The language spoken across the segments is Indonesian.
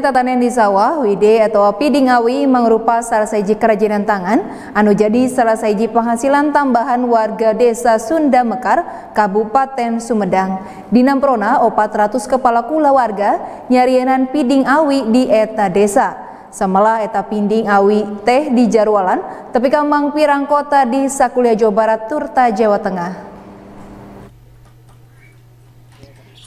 tatanan di sawah, wide atau pidingawi mengrupa salah seji kerajinan tangan anu jadi salah seji penghasilan tambahan warga desa Sunda Mekar, Kabupaten Sumedang. Dinamprona, Namprona, 400 kepala kula warga nyarianan Pidingawi di eta desa. Semelah eta pinding awi teh di Jarwalan, tapi kamang pirang kota di Sakulia Jawa Barat, Turta, Jawa Tengah.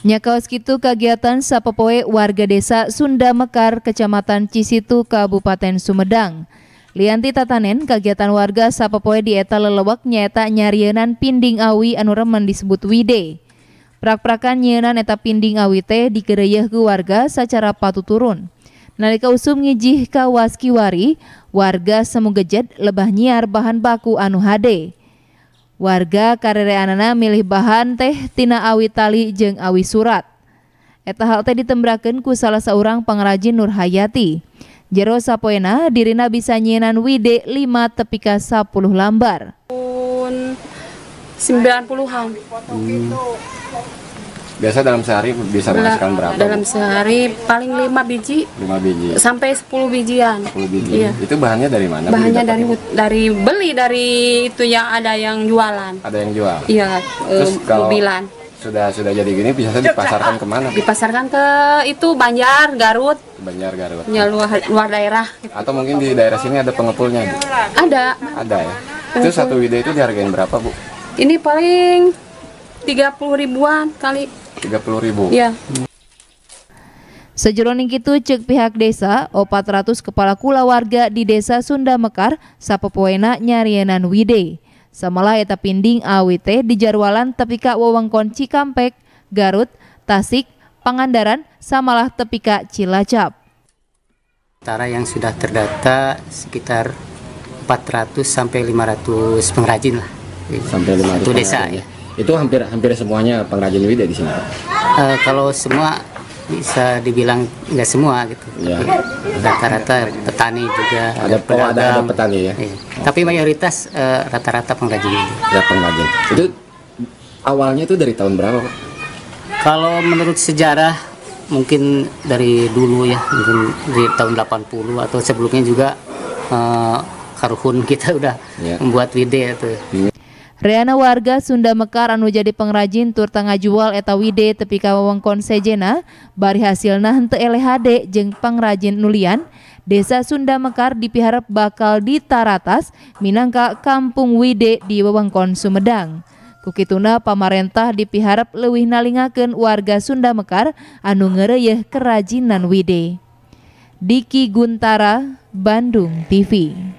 Nyakaos kitu kegiatan Sapepoe warga desa Sunda Mekar, Kecamatan Cisitu, Kabupaten Sumedang. Lianti tatanen kegiatan warga Sapepoe di eta lelewak nyaeta nyarienan pinding awi anu disebut wide. Prak-prakan nyienan eta pinding awi teh dikereyeh ke warga secara patu turun. Nalika usum ngijih ka waskiwari, warga gejet lebah nyiar bahan baku anu hade warga Karere Anana milih bahan teh tina awi tali jeng awi surat eta hal teh ditembrakan ku salah seorang pengrajin Nur Hayati jero sapoena dirina bisa nyenan wide lima tepika 10 lambar 90-an Biasa dalam sehari bisa nah, menghasilkan berapa? Dalam sehari paling 5 biji. 5 biji. Sampai 10 bijian. 10 biji. Iya. Itu bahannya dari mana? Bahannya dari dari beli dari itu yang ada yang jualan. Ada yang jual. Iya, eh, Terus um, kalau mobilan. Sudah sudah jadi gini bisa dipasarkan kemana? Dipasarkan ke itu Banjar, Garut. Banjar, Garut. Ya luar, luar daerah. Atau mungkin di daerah sini ada pengepulnya? Bu? Ada. Ada ya. Pengepul. Itu satu wide itu dihargain berapa bu? Ini paling 30 ribuan kali 30.000. Iya. Sejroning itu cek pihak desa, 400 kepala kula warga di desa Sunda Mekar, sapepoena nyarienan wide. Samalah eta pinding AWT di jarwalan tepika wawangkon Cikampek, Garut, Tasik, Pangandaran, samalah tepika Cilacap. Tara yang sudah terdata sekitar 400 sampai 500 pengrajin lah. Sampai 500 satu desa ya. ya. Itu hampir hampir semuanya pengrajin wida di sini. Uh, kalau semua bisa dibilang nggak semua gitu. Ya. Rata-rata petani juga. Ada pedagang. Ada, ada petani ya. Iya. Oh. Tapi mayoritas eh, rata-rata uh, pengrajin. Ya pengrajin. Itu awalnya itu dari tahun berapa Pak? Kalau menurut sejarah mungkin dari dulu ya, mungkin di tahun 80 atau sebelumnya juga uh, eh, Karuhun kita udah ya. membuat wide itu. Hmm. Reana warga Sunda Mekar anu jadi pengrajin tur tengah jual eta wide tepi ka wewengkon Sejena bari hasilna henteu LHD jeung pengrajin nulian Desa Sunda Mekar Dipiharap bakal ditaratas minangka Kampung Wide di wewengkon Sumedang. Kukituna pamarentah Dipiharap leuwih nalingakeun warga Sunda Mekar anu ngereyeh kerajinan wide. Diki Guntara, Bandung TV.